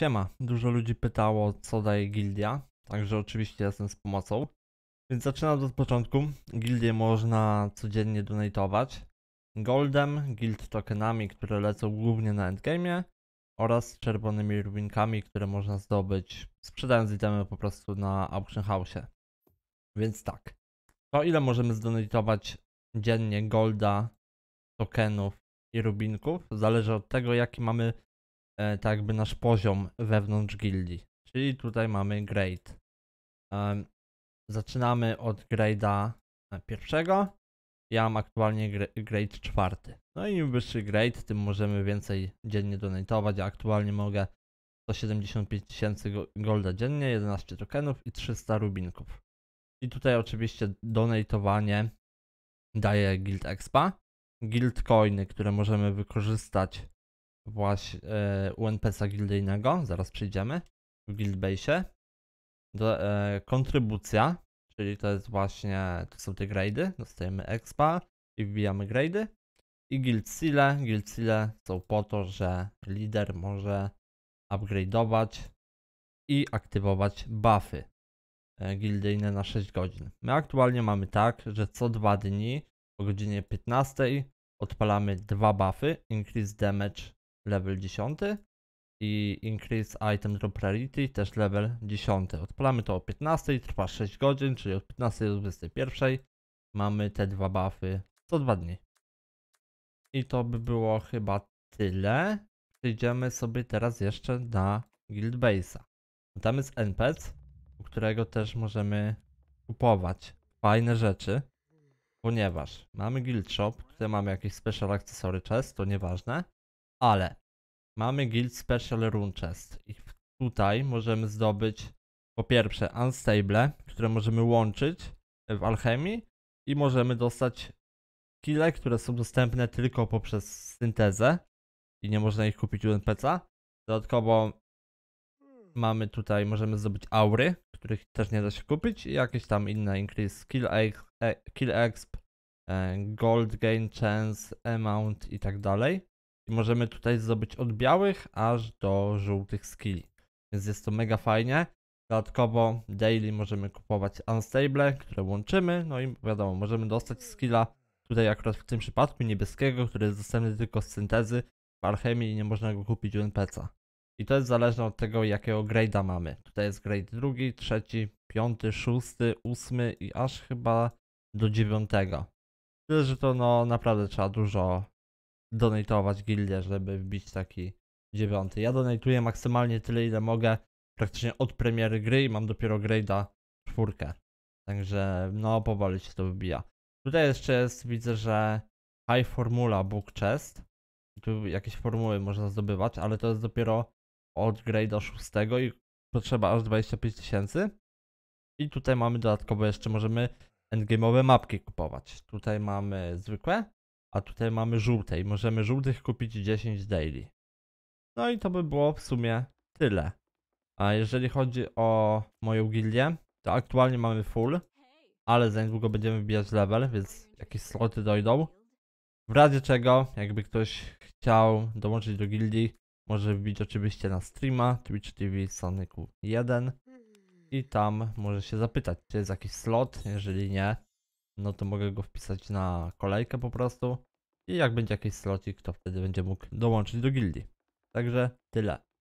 Siema, dużo ludzi pytało, co daje gildia, także oczywiście jestem z pomocą. Więc zaczynam od początku. Gildie można codziennie donatować. Goldem, guild tokenami, które lecą głównie na endgame'ie oraz czerwonymi rubinkami, które można zdobyć sprzedając itemy po prostu na auction house'ie. Więc tak, to ile możemy zdonatować dziennie golda, tokenów i rubinków, zależy od tego jaki mamy E, tak by nasz poziom wewnątrz gildii. Czyli tutaj mamy grade. Zaczynamy od grade'a pierwszego. Ja mam aktualnie grade czwarty. No i im wyższy grade, tym możemy więcej dziennie donatować. Ja aktualnie mogę 175 tysięcy golda dziennie, 11 tokenów i 300 rubinków. I tutaj oczywiście donatowanie daje Guild Expa. Guild Coiny, które możemy wykorzystać właśnie e, UNPS-a gildyjnego, zaraz przyjdziemy, w Guildbase. Do, e, kontrybucja, czyli to jest właśnie, to są te grady, dostajemy expa i wbijamy grady. I guild seal, guild seal są po to, że lider może upgrade'ować i aktywować buffy e, gildyjne na 6 godzin. My aktualnie mamy tak, że co 2 dni o godzinie 15 odpalamy dwa buffy, increase damage level 10 i Increase Item Drop Rarity, też level 10. Odpalamy to o 15, trwa 6 godzin, czyli od 15 do 21. Mamy te dwa buffy co 2 dni. I to by było chyba tyle. Przejdziemy sobie teraz jeszcze na Guildbase'a. Tam jest NPC, u którego też możemy kupować fajne rzeczy, ponieważ mamy Guild Shop, tutaj mamy jakieś special akcesory chest, to nieważne ale mamy Guild Special Rune Chest i tutaj możemy zdobyć po pierwsze Unstable, które możemy łączyć w alchemii i możemy dostać kile, które są dostępne tylko poprzez syntezę i nie można ich kupić u NPC'a. Dodatkowo mamy tutaj, możemy zdobyć aury, których też nie da się kupić i jakieś tam inne increase, kill, e- kill exp, e, gold gain chance, amount i tak dalej. I możemy tutaj zdobyć od białych aż do żółtych skilli. Więc jest to mega fajnie. Dodatkowo daily możemy kupować unstable, które łączymy. No i wiadomo, możemy dostać skilla tutaj akurat w tym przypadku niebieskiego, który jest dostępny tylko z syntezy w alchemii i nie można go kupić u npc I to jest zależne od tego, jakiego grade'a mamy. Tutaj jest grade drugi, trzeci, piąty, szósty, ósmy i aż chyba do dziewiątego. Tyle, że to no naprawdę trzeba dużo donatować gildię, żeby wbić taki dziewiąty. Ja donatuję maksymalnie tyle, ile mogę praktycznie od premiery gry i mam dopiero grade'a czwórkę. Także no powoli się to wybija. Tutaj jeszcze jest, widzę, że High Formula Book Chest. Tu jakieś formuły można zdobywać, ale to jest dopiero od grade'a szóstego i potrzeba aż 25 tysięcy. I tutaj mamy dodatkowo jeszcze możemy endgame'owe mapki kupować. Tutaj mamy zwykłe, a tutaj mamy żółte i możemy żółtych kupić 10 daily. No i to by było w sumie tyle. A jeżeli chodzi o moją gildię, to aktualnie mamy full, ale za niedługo będziemy wbijać level, więc jakieś sloty dojdą. W razie czego, jakby ktoś chciał dołączyć do gildii, może wbić oczywiście na streama Twitch TV Sonicu 1 i tam może się zapytać, czy jest jakiś slot, jeżeli nie, no to mogę go wpisać na kolejkę po prostu. I jak będzie jakiś slocik, to wtedy będzie mógł dołączyć do gildii. Także tyle.